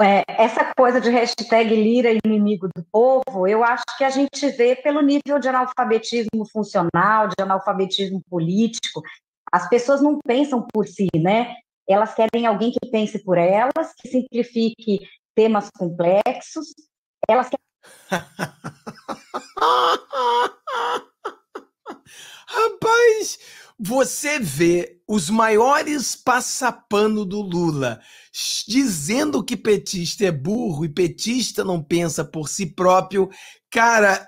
é, essa coisa de hashtag Lira inimigo do povo, eu acho que a gente vê pelo nível de analfabetismo funcional, de analfabetismo político. As pessoas não pensam por si, né? Elas querem alguém que pense por elas, que simplifique temas complexos. Elas querem. Rapaz, você vê os maiores passapano do Lula dizendo que petista é burro e petista não pensa por si próprio. Cara,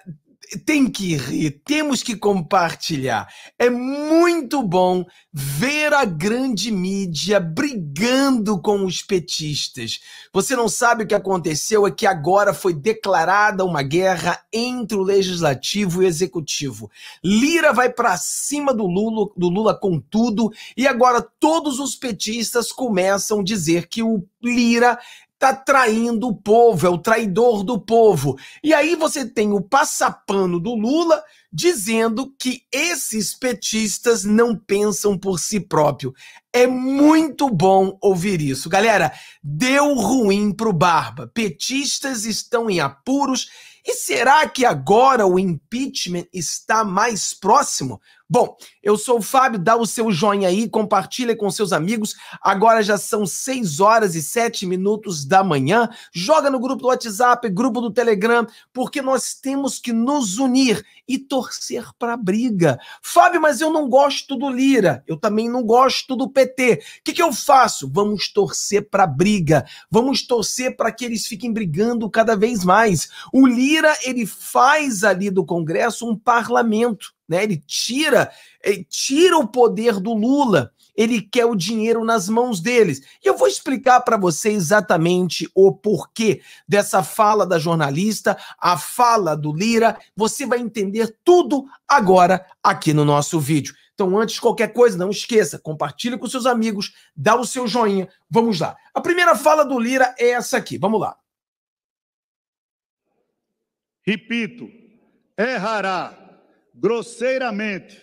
tem que rir, temos que compartilhar. É muito bom ver a grande mídia brigando com os petistas. Você não sabe o que aconteceu é que agora foi declarada uma guerra entre o legislativo e o executivo. Lira vai para cima do Lula, do Lula com tudo e agora todos os petistas começam a dizer que o Lira tá traindo o povo, é o traidor do povo. E aí você tem o passapano do Lula dizendo que esses petistas não pensam por si próprio. É muito bom ouvir isso. Galera, deu ruim pro Barba. Petistas estão em apuros. E será que agora o impeachment está mais próximo? Bom, eu sou o Fábio, dá o seu joinha aí, compartilha com seus amigos. Agora já são 6 horas e 7 minutos da manhã. Joga no grupo do WhatsApp, grupo do Telegram, porque nós temos que nos unir e torcer para briga. Fábio, mas eu não gosto do Lira, eu também não gosto do PT. O que, que eu faço? Vamos torcer para briga. Vamos torcer para que eles fiquem brigando cada vez mais. O Lira, ele faz ali do Congresso um parlamento né? Ele tira, ele tira o poder do Lula. Ele quer o dinheiro nas mãos deles. E eu vou explicar para você exatamente o porquê dessa fala da jornalista, a fala do Lira. Você vai entender tudo agora aqui no nosso vídeo. Então, antes de qualquer coisa, não esqueça, compartilhe com seus amigos, dá o seu joinha. Vamos lá. A primeira fala do Lira é essa aqui. Vamos lá. Repito, errará grosseiramente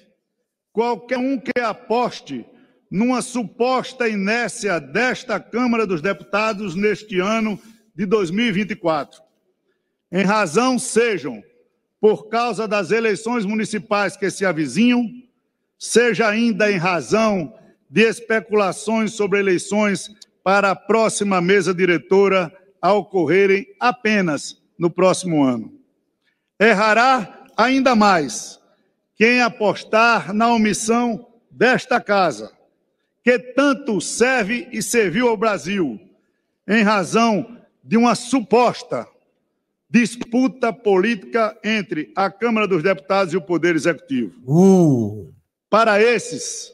qualquer um que aposte numa suposta inércia desta Câmara dos Deputados neste ano de 2024. Em razão sejam por causa das eleições municipais que se avizinham, seja ainda em razão de especulações sobre eleições para a próxima mesa diretora a ocorrerem apenas no próximo ano. Errará ainda mais quem apostar na omissão desta casa, que tanto serve e serviu ao Brasil, em razão de uma suposta disputa política entre a Câmara dos Deputados e o Poder Executivo. Uh. Para esses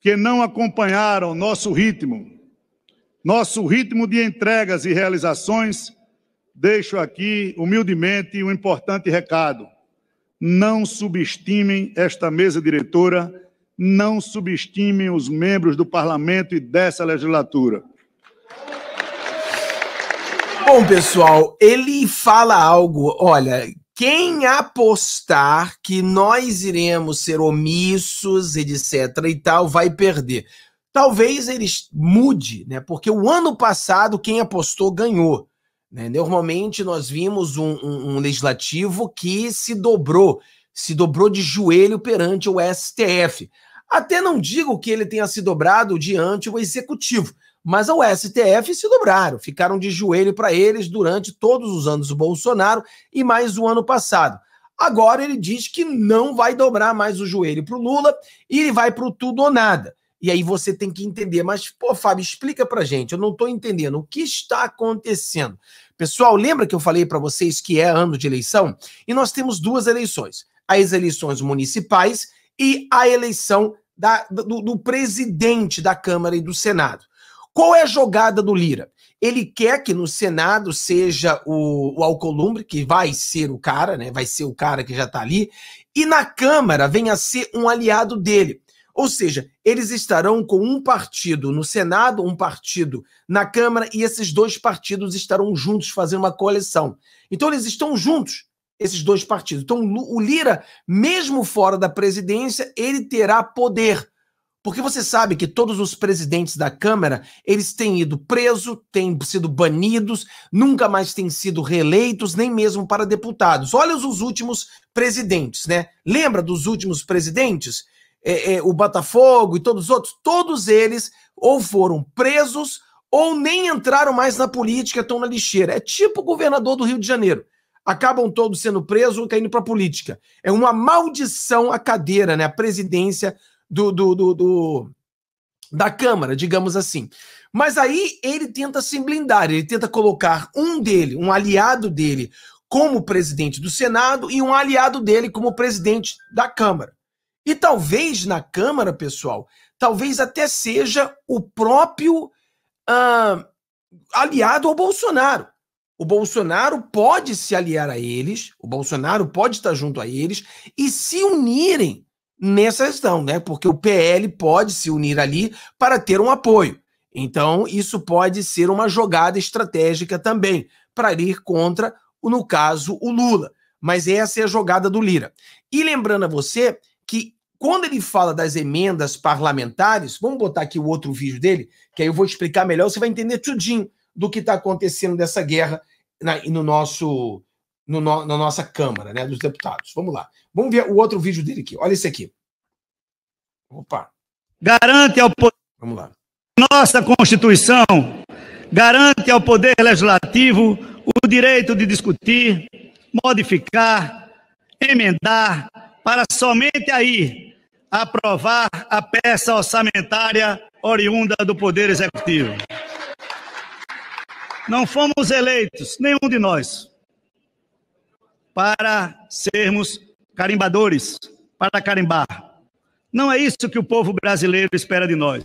que não acompanharam nosso ritmo, nosso ritmo de entregas e realizações, deixo aqui humildemente um importante recado. Não subestimem esta mesa diretora, não subestimem os membros do parlamento e dessa legislatura. Bom, pessoal, ele fala algo, olha, quem apostar que nós iremos ser omissos, etc e tal, vai perder. Talvez eles mude, né? Porque o ano passado quem apostou ganhou. Né? Normalmente nós vimos um, um, um legislativo que se dobrou, se dobrou de joelho perante o STF. Até não digo que ele tenha se dobrado diante o executivo, mas o STF se dobraram, ficaram de joelho para eles durante todos os anos do Bolsonaro e mais o ano passado. Agora ele diz que não vai dobrar mais o joelho para o Lula e ele vai para o tudo ou nada. E aí você tem que entender. Mas, pô, Fábio, explica pra gente. Eu não estou entendendo. O que está acontecendo? Pessoal, lembra que eu falei para vocês que é ano de eleição? E nós temos duas eleições: as eleições municipais e a eleição da, do, do presidente da Câmara e do Senado. Qual é a jogada do Lira? Ele quer que no Senado seja o, o Alcolumbre, que vai ser o cara, né? Vai ser o cara que já está ali, e na Câmara venha a ser um aliado dele. Ou seja, eles estarão com um partido no Senado, um partido na Câmara, e esses dois partidos estarão juntos fazendo uma coleção. Então, eles estão juntos, esses dois partidos. Então, o Lira, mesmo fora da presidência, ele terá poder. Porque você sabe que todos os presidentes da Câmara, eles têm ido preso, têm sido banidos, nunca mais têm sido reeleitos, nem mesmo para deputados. Olha os últimos presidentes, né? Lembra dos últimos presidentes? é, é, o Botafogo e todos os outros, todos eles ou foram presos ou nem entraram mais na política, estão na lixeira. É tipo o governador do Rio de Janeiro. Acabam todos sendo presos ou caindo para a política. É uma maldição a cadeira, né? A presidência do, do, do, do da Câmara, digamos assim. Mas aí ele tenta se blindar, ele tenta colocar um dele, um aliado dele, como presidente do Senado e um aliado dele como presidente da Câmara. E talvez na Câmara, pessoal, talvez até seja o próprio ah, aliado ao Bolsonaro. O Bolsonaro pode se aliar a eles, o Bolsonaro pode estar junto a eles e se unirem nessa questão, né? Porque o PL pode se unir ali para ter um apoio. Então, isso pode ser uma jogada estratégica também para ir contra, no caso, o Lula. Mas essa é a jogada do Lira. E lembrando a você quando ele fala das emendas parlamentares, vamos botar aqui o outro vídeo dele, que aí eu vou explicar melhor, você vai entender tudinho do que está acontecendo dessa guerra na, no nosso, no, na nossa Câmara, né, dos deputados. Vamos lá. Vamos ver o outro vídeo dele aqui. Olha esse aqui. Opa. Garante ao poder. Vamos lá. Nossa Constituição garante ao poder legislativo o direito de discutir, modificar, emendar para somente aí aprovar a peça orçamentária oriunda do Poder Executivo. Não fomos eleitos, nenhum de nós, para sermos carimbadores, para carimbar. Não é isso que o povo brasileiro espera de nós.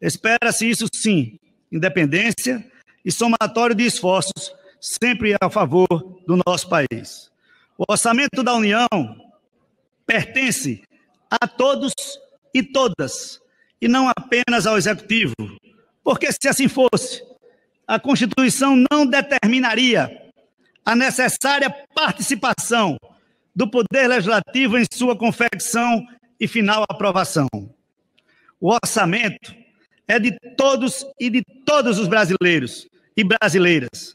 Espera-se isso sim, independência e somatório de esforços, sempre a favor do nosso país. O orçamento da União pertence a todos e todas, e não apenas ao executivo. Porque se assim fosse, a Constituição não determinaria a necessária participação do Poder Legislativo em sua confecção e final aprovação. O orçamento é de todos e de todos os brasileiros e brasileiras.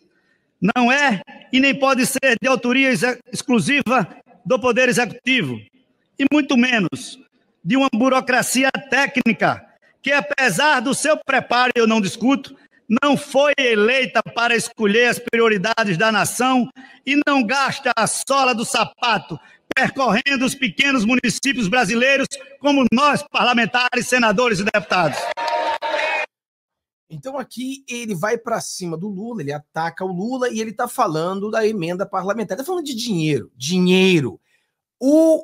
Não é e nem pode ser de autoria exclusiva do Poder Executivo, e muito menos de uma burocracia técnica que, apesar do seu preparo, eu não discuto, não foi eleita para escolher as prioridades da nação e não gasta a sola do sapato percorrendo os pequenos municípios brasileiros como nós, parlamentares, senadores e deputados. Então aqui ele vai para cima do Lula, ele ataca o Lula e ele está falando da emenda parlamentar. Está falando de dinheiro, dinheiro. O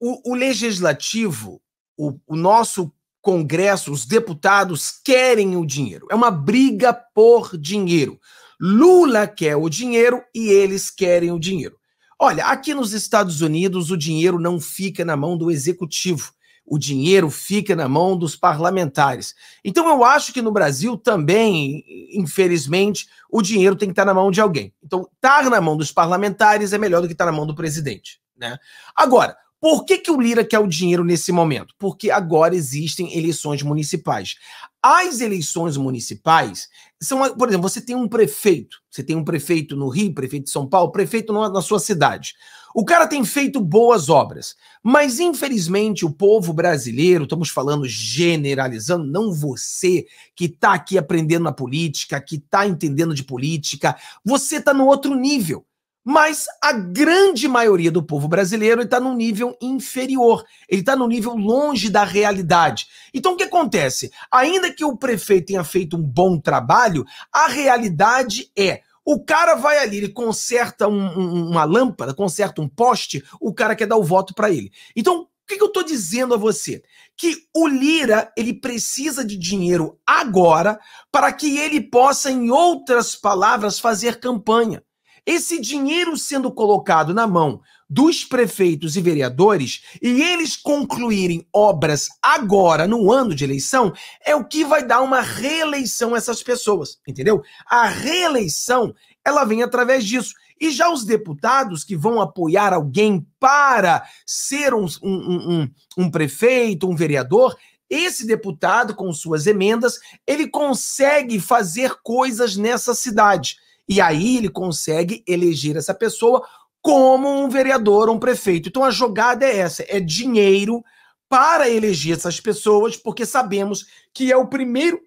o, o legislativo, o, o nosso Congresso, os deputados querem o dinheiro. É uma briga por dinheiro. Lula quer o dinheiro e eles querem o dinheiro. Olha, aqui nos Estados Unidos o dinheiro não fica na mão do executivo, o dinheiro fica na mão dos parlamentares. Então eu acho que no Brasil também, infelizmente, o dinheiro tem que estar na mão de alguém. Então estar na mão dos parlamentares é melhor do que estar na mão do presidente, né? Agora, por que, que o Lira quer o dinheiro nesse momento? Porque agora existem eleições municipais. As eleições municipais são, por exemplo, você tem um prefeito, você tem um prefeito no Rio, prefeito de São Paulo, prefeito na sua cidade. O cara tem feito boas obras, mas infelizmente o povo brasileiro, estamos falando generalizando, não você que está aqui aprendendo na política, que está entendendo de política, você está no outro nível. Mas a grande maioria do povo brasileiro está num nível inferior, ele está num nível longe da realidade. Então o que acontece? Ainda que o prefeito tenha feito um bom trabalho, a realidade é o cara vai ali, ele conserta um, um, uma lâmpada, conserta um poste, o cara quer dar o voto para ele. Então, o que, que eu estou dizendo a você? Que o Lira ele precisa de dinheiro agora para que ele possa, em outras palavras, fazer campanha. Esse dinheiro sendo colocado na mão dos prefeitos e vereadores e eles concluírem obras agora no ano de eleição é o que vai dar uma reeleição a essas pessoas, entendeu? A reeleição, ela vem através disso. E já os deputados que vão apoiar alguém para ser um, um, um, um prefeito, um vereador, esse deputado, com suas emendas, ele consegue fazer coisas nessa cidade. E aí ele consegue eleger essa pessoa como um vereador, um prefeito. Então a jogada é essa: é dinheiro para eleger essas pessoas, porque sabemos que é o primeiro,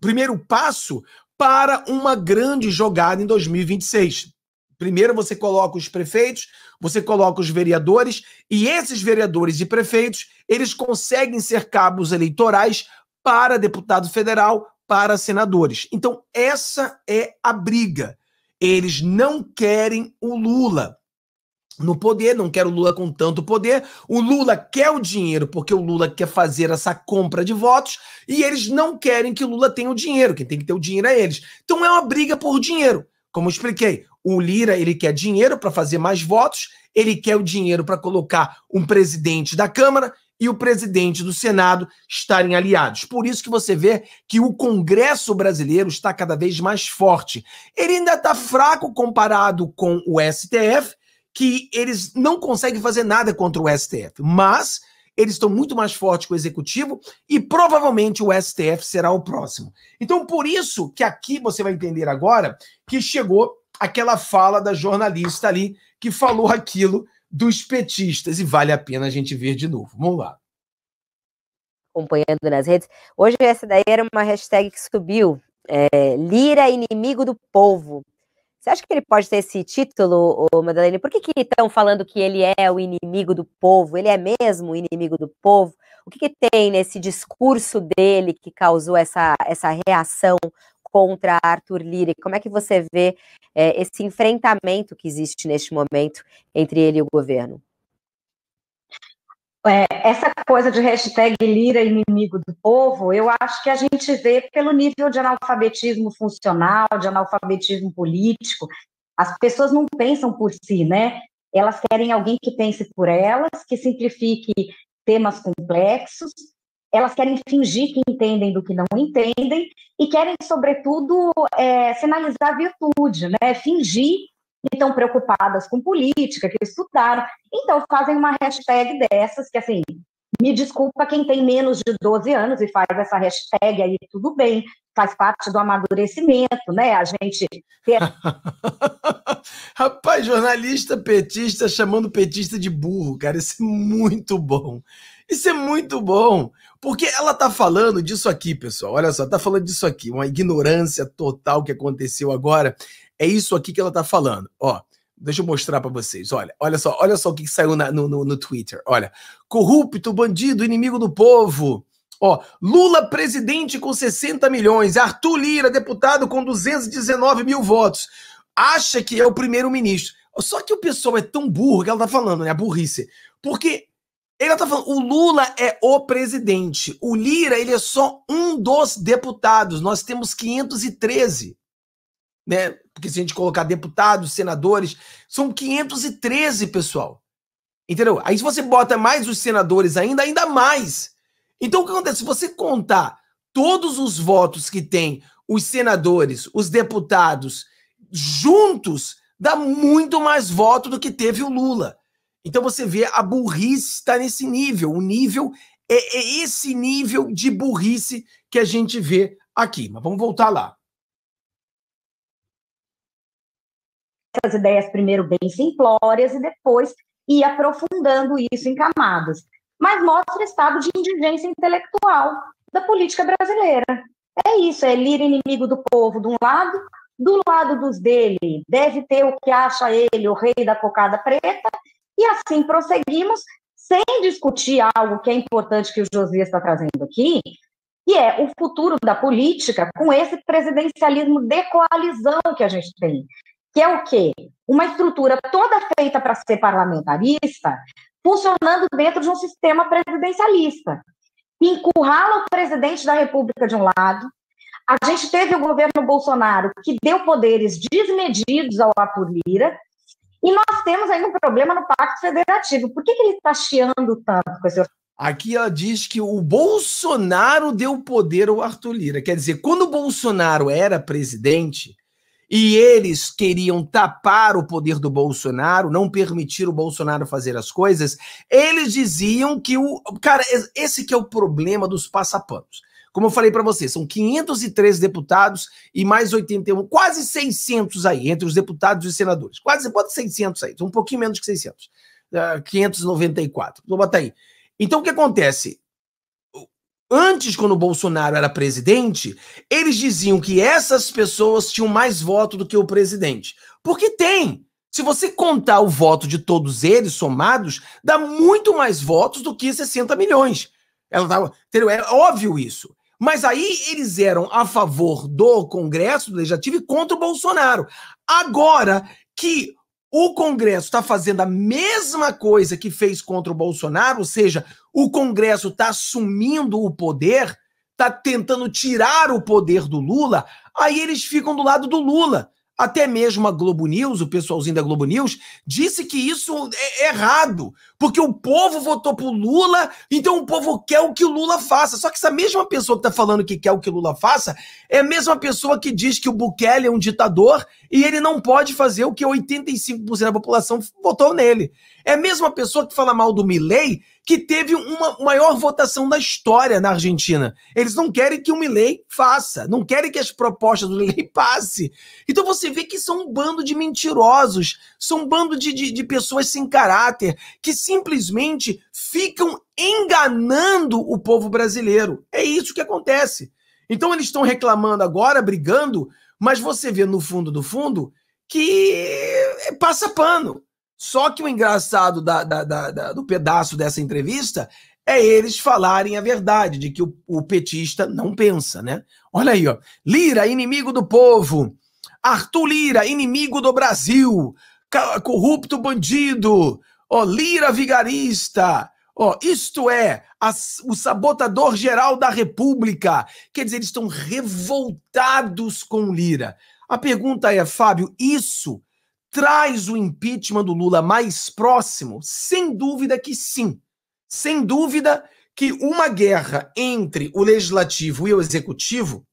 primeiro passo para uma grande jogada em 2026. Primeiro você coloca os prefeitos, você coloca os vereadores, e esses vereadores e prefeitos, eles conseguem ser cabos eleitorais para deputado federal, para senadores. Então, essa é a briga. Eles não querem o Lula no poder, não quer o Lula com tanto poder. O Lula quer o dinheiro porque o Lula quer fazer essa compra de votos e eles não querem que o Lula tenha o dinheiro. Quem tem que ter o dinheiro é eles. Então é uma briga por dinheiro. Como eu expliquei, o Lira ele quer dinheiro para fazer mais votos, ele quer o dinheiro para colocar um presidente da Câmara, e o presidente do Senado estarem aliados. Por isso que você vê que o Congresso brasileiro está cada vez mais forte. Ele ainda está fraco comparado com o STF, que eles não conseguem fazer nada contra o STF, mas eles estão muito mais fortes que o executivo e provavelmente o STF será o próximo. Então, por isso que aqui você vai entender agora que chegou aquela fala da jornalista ali que falou aquilo dos petistas e vale a pena a gente ver de novo. Vamos lá. Acompanhando nas redes. Hoje essa daí era uma hashtag que subiu. É, Lira inimigo do povo. Você acha que ele pode ter esse título, Madalena? Madalene? Por que estão falando que ele é o inimigo do povo? Ele é mesmo o inimigo do povo? O que, que tem nesse discurso dele que causou essa, essa reação contra Arthur Lira? Como é que você vê é, esse enfrentamento que existe neste momento entre ele e o governo? É, essa coisa de hashtag Lira inimigo do povo, eu acho que a gente vê pelo nível de analfabetismo funcional, de analfabetismo político. As pessoas não pensam por si, né? Elas querem alguém que pense por elas, que simplifique temas complexos elas querem fingir que entendem do que não entendem e querem, sobretudo, é, sinalizar virtude, né? fingir que estão preocupadas com política, que estudaram. Então, fazem uma hashtag dessas, que assim, me desculpa quem tem menos de 12 anos e faz essa hashtag aí, tudo bem, faz parte do amadurecimento, né? A gente. Rapaz, jornalista petista chamando petista de burro, cara, isso é muito bom. Isso é muito bom, porque ela tá falando disso aqui, pessoal. Olha só, tá falando disso aqui, uma ignorância total que aconteceu agora. É isso aqui que ela tá falando. Ó, deixa eu mostrar para vocês. Olha, olha só, olha só o que, que saiu na, no, no, no Twitter. Olha, corrupto, bandido, inimigo do povo. Ó, Lula presidente com 60 milhões, Arthur Lira deputado com 219 mil votos, acha que é o primeiro-ministro. Só que o pessoal é tão burro que ela tá falando, né? A burrice. Porque ele tá falando, o Lula é o presidente, o Lira ele é só um dos deputados. Nós temos 513, né? Porque se a gente colocar deputados, senadores, são 513, pessoal. Entendeu? Aí se você bota mais os senadores ainda, ainda mais. Então o que acontece? Se você contar todos os votos que tem os senadores, os deputados juntos, dá muito mais voto do que teve o Lula. Então você vê a burrice está nesse nível. O nível é, é esse nível de burrice que a gente vê aqui. Mas vamos voltar lá. Essas ideias primeiro bem simplórias e depois ir aprofundando isso em camadas. Mas mostra o estado de indigência intelectual da política brasileira. É isso, é lira inimigo do povo de um lado, do lado dos dele deve ter o que acha ele, o rei da cocada preta, e assim prosseguimos, sem discutir algo que é importante que o Josias está trazendo aqui, que é o futuro da política com esse presidencialismo de coalizão que a gente tem. Que é o quê? Uma estrutura toda feita para ser parlamentarista, funcionando dentro de um sistema presidencialista. Encurrala o presidente da República de um lado, a gente teve o governo Bolsonaro que deu poderes desmedidos ao Apulira, e nós temos ainda um problema no Pacto Federativo. Por que, que ele está chiando tanto com esse Aqui ela diz que o Bolsonaro deu poder ao Arthur Lira. Quer dizer, quando o Bolsonaro era presidente e eles queriam tapar o poder do Bolsonaro, não permitir o Bolsonaro fazer as coisas, eles diziam que o. Cara, esse que é o problema dos passapanos. Como eu falei para você, são 513 deputados e mais 81, quase 600 aí, entre os deputados e senadores. Quase, bota 600 aí, um pouquinho menos que 600. Uh, 594, vou botar aí. Então, o que acontece? Antes, quando o Bolsonaro era presidente, eles diziam que essas pessoas tinham mais voto do que o presidente. Porque tem. Se você contar o voto de todos eles somados, dá muito mais votos do que 60 milhões. É óbvio isso. Mas aí eles eram a favor do Congresso do Legislativo e contra o Bolsonaro. Agora que o Congresso está fazendo a mesma coisa que fez contra o Bolsonaro, ou seja, o Congresso está assumindo o poder, está tentando tirar o poder do Lula, aí eles ficam do lado do Lula. Até mesmo a Globo News, o pessoalzinho da Globo News, disse que isso é errado, porque o povo votou pro Lula, então o povo quer o que o Lula faça. Só que essa mesma pessoa que tá falando que quer o que o Lula faça é a mesma pessoa que diz que o Bukele é um ditador e ele não pode fazer o que 85% da população votou nele. É a mesma pessoa que fala mal do Milley, que teve uma maior votação da história na Argentina. Eles não querem que o Milley faça, não querem que as propostas do Milley passe. Então você vê que são um bando de mentirosos, são um bando de, de, de pessoas sem caráter, que simplesmente ficam enganando o povo brasileiro. É isso que acontece. Então eles estão reclamando agora, brigando, mas você vê no fundo do fundo que é, passa pano. Só que o engraçado da, da, da, do pedaço dessa entrevista é eles falarem a verdade, de que o, o, petista não pensa, né? Olha aí, ó. Lira, inimigo do povo. Arthur Lira, inimigo do Brasil. Corrupto bandido. Ó, Lira vigarista. Oh, isto é o sabotador geral da República. Quer dizer, eles estão revoltados com Lira. A pergunta é, Fábio, isso traz o impeachment do Lula mais próximo? Sem dúvida que sim. Sem dúvida que uma guerra entre o legislativo e o executivo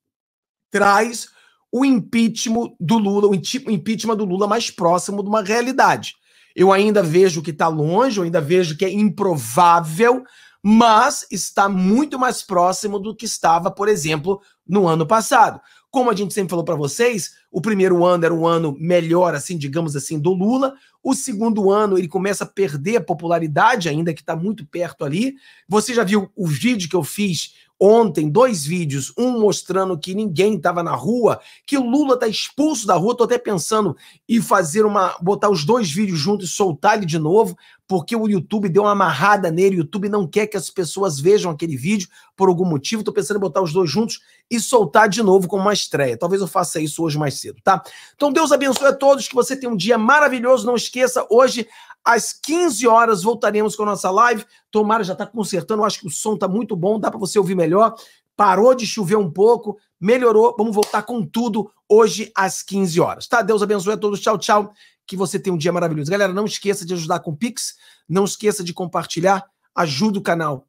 traz o impeachment do Lula, o impeachment do Lula mais próximo de uma realidade. Eu ainda vejo que está longe, eu ainda vejo que é improvável, mas está muito mais próximo do que estava, por exemplo, no ano passado. Como a gente sempre falou para vocês, o primeiro ano era um ano melhor, assim, digamos assim, do Lula. O segundo ano ele começa a perder a popularidade, ainda que está muito perto ali. Você já viu o vídeo que eu fiz ontem, dois vídeos, um mostrando que ninguém estava na rua, que o Lula está expulso da rua. Estou até pensando em fazer uma. botar os dois vídeos juntos e soltar ele de novo, porque o YouTube deu uma amarrada nele, o YouTube não quer que as pessoas vejam aquele vídeo por algum motivo. Estou pensando em botar os dois juntos e soltar de novo como uma estreia. Talvez eu faça isso hoje mais cedo, tá? Então Deus abençoe a todos, que você tenha um dia maravilhoso. Não esqueça, hoje às 15 horas voltaremos com a nossa live. Tomara já está consertando, acho que o som está muito bom, dá para você ouvir melhor. Parou de chover um pouco, melhorou. Vamos voltar com tudo hoje às 15 horas. Tá? Deus abençoe a todos. Tchau, tchau. Que você tenha um dia maravilhoso. Galera, não esqueça de ajudar com o Pix, não esqueça de compartilhar, ajuda o canal.